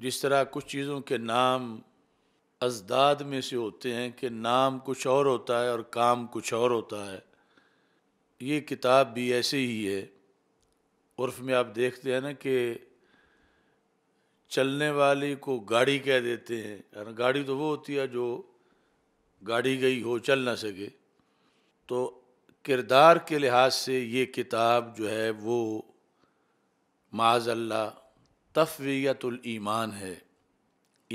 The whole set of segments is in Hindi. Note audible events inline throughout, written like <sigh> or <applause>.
जिस तरह कुछ चीज़ों के नाम अजदाद में से होते हैं कि नाम कुछ और होता है और काम कुछ और होता है ये किताब भी ऐसे ही है उर्फ में आप देखते हैं ना कि चलने वाली को गाड़ी कह देते हैं गाड़ी तो वो होती है जो गाड़ी गई हो चल ना सके तो किरदार के लिहाज से ये किताब जो है वो माजल्ला तफवीयतुल ईमान है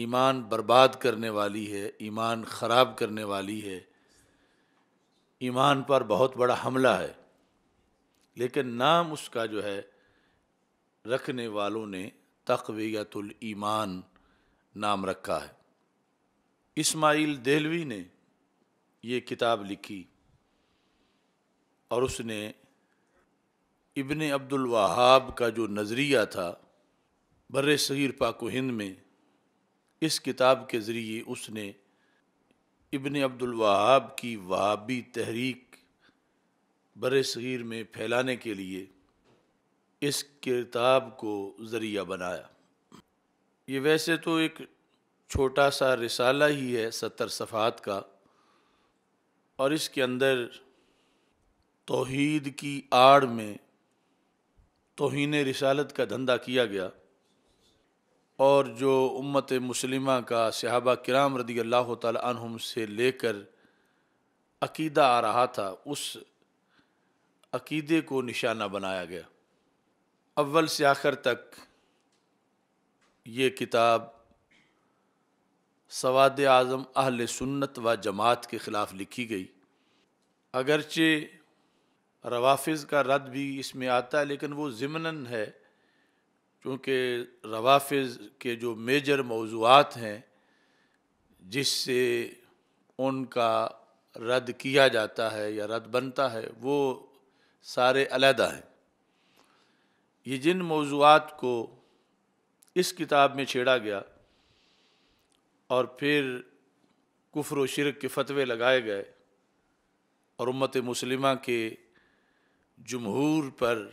ईमान बर्बाद करने वाली है ईमान ख़राब करने वाली है ईमान पर बहुत बड़ा हमला है लेकिन नाम उसका जो है रखने वालों ने तकवीयतुल ईमान नाम रखा है इस्माइल देलवी ने ये किताब लिखी और उसने इबन अब्दुल वहाब का जो नज़रिया था बर सग़ीर पाक हिंद में इस किताब के ज़रिए उसने इबन अब्दुलवाहाब की वहाबी तहरीक बर सग़ीर में फैलाने के लिए इस किताब को ज़रिया बनाया ये वैसे तो एक छोटा सा रिसाला ही है सत्तर सफ़ात का और इसके अंदर तोहद की आड़ में तोहन रिसालत का धंधा किया गया और जो उम्मत मुसलिम का सहाबा किराम रदी अल्लाह तुम से लेकर अकीदा आ रहा था उस अकीदे को निशाना बनाया गया अव्वल से आखिर तक ये किताब सवाद आज़म अहल सुन्नत व जमात के ख़िलाफ़ लिखी गई अगरचे रवाफ़ का रद्द भी इसमें आता है लेकिन वो ज़िमन है चूँकि रवाफ़ के जो मेजर मौजूद हैं जिससे उनका रद्द किया जाता है या रद्द बनता है वो सारे अलहदा हैं ये जिन मौजूद को इस किताब में छेड़ा गया और फिर कुफर व शिरक के फतवे लगाए गए और उम्मत मुसलिमा के जमहूर पर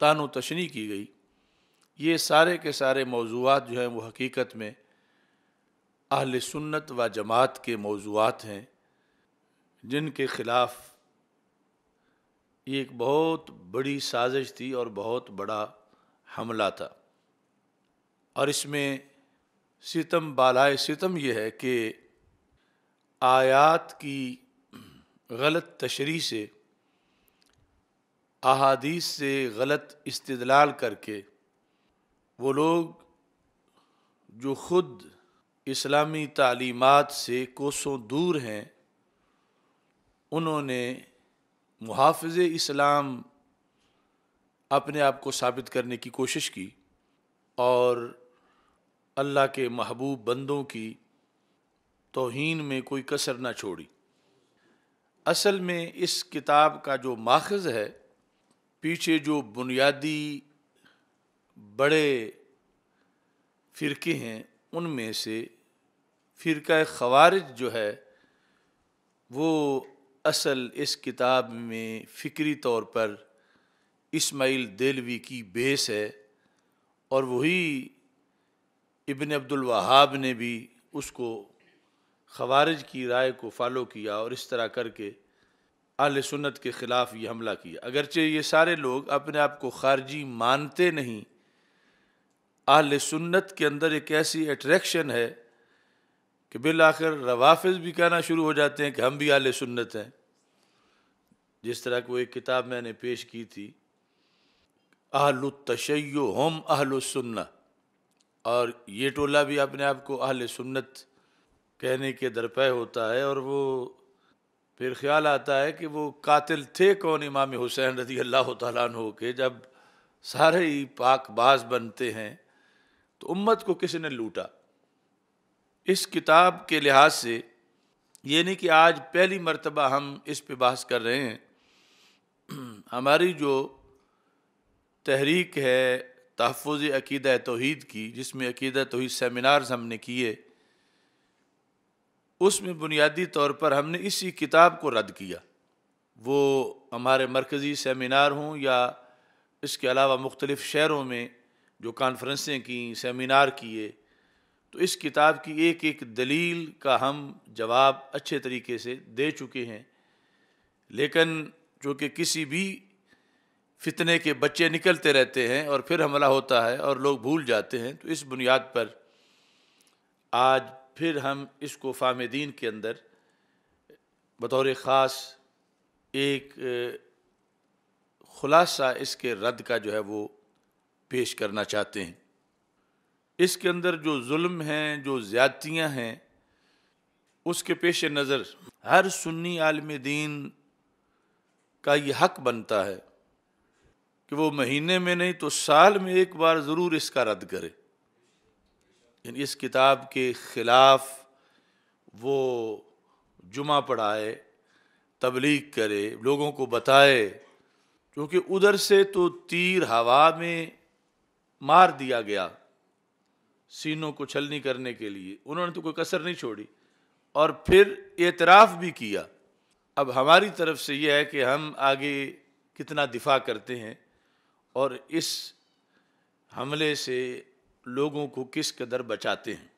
तान तशनी की गई ये सारे के सारे मौजूद जो हैं वो हकीकत में अहल सुन्नत व जमात के मौजूद हैं जिनके ख़िलाफ़ ये एक बहुत बड़ी साजिश थी और बहुत बड़ा हमला था और इसमें सितम बालाए सितम यह है कि आयात की गलत तशरी से अहादीस से गलत इस्तलाल करके वो लोग जो ख़ुद इस्लामी तलीमत से कोसों दूर हैं उन्होंने मुहाफ़ इस्लाम अपने आप को साबित करने की कोशिश की और अल्लाह के महबूब बंदों की तोहन में कोई कसर ना छोड़ी असल में इस किताब का जो माखज़ है पीछे जो बुनियादी बड़े फ़िरके हैं उनमें से फ़िरका खवारिज जो है वो असल इस किताब में फ़िक्री तौर पर इस्माइल देलवी की बेस है और वही इबन अब्दुल वहाब ने भी उसको खवारिज की राय को फॉलो किया और इस तरह करके अहल सुन्नत के ख़िलाफ़ ये हमला किया अगरचे ये सारे लोग अपने आप को खारजी मानते नहीं अल सुन्नत के अंदर एक ऐसी अट्रैक्शन है कि बिल आखिर रवाफिज भी कहना शुरू हो जाते हैं कि हम भी अल सुन्नत हैं जिस तरह को एक किताब मैंने पेश की थी अहल तशैय हम अहल सुन्ना और ये टोला भी अपने आप को अहल सुन्नत कहने के दरपय होता है और वो फिर ख्याल आता है कि वो कातिल थे कौन इमाम हुसैन रजी अल्लाह तु के जब सारे ही पाकबाज बनते हैं तो उम्मत को किसी ने लूटा इस किताब के लिहाज से ये नहीं कि आज पहली मरतबा हम इस पे बहस कर रहे हैं <clears throat> हमारी जो तहरीक है तहफ़ अकीद तोहद की जिसमें अकीद तोहद सेमिनार्स हमने किए उसमें बुनियादी तौर पर हमने इसी किताब को रद्द किया वो हमारे मरकज़ी सेमिनार हों या इसके अलावा मुख्तलिफ़ शहरों में जो कॉन्फ्रेंसें की सेमिनार किए तो इस किताब की एक एक दलील का हम जवाब अच्छे तरीके से दे चुके हैं लेकिन चूँकि किसी भी फितने के बच्चे निकलते रहते हैं और फिर हमला होता है और लोग भूल जाते हैं तो इस बुनियाद पर आज फिर हम इसको फाम दीन के अंदर बतौर ख़ास एक ख़ुलासा इसके रद्द का जो है वो पेश करना चाहते हैं इसके अंदर जो जुल्म हैं जो ज़्यादतियाँ हैं उसके पेश नज़र हर सुन्नी आलम दीन का ये हक बनता है कि वो महीने में नहीं तो साल में एक बार ज़रूर इसका रद्द करे इस किताब के ख़िलाफ़ वो जुमा पढ़ाए तबलीग करे लोगों को बताए क्योंकि उधर से तो तीर हवा में मार दिया गया सीनों को छलनी करने के लिए उन्होंने तो कोई कसर नहीं छोड़ी और फिर एतराफ़ भी किया अब हमारी तरफ से यह है कि हम आगे कितना दिफा करते हैं और इस हमले से लोगों को किस कदर बचाते हैं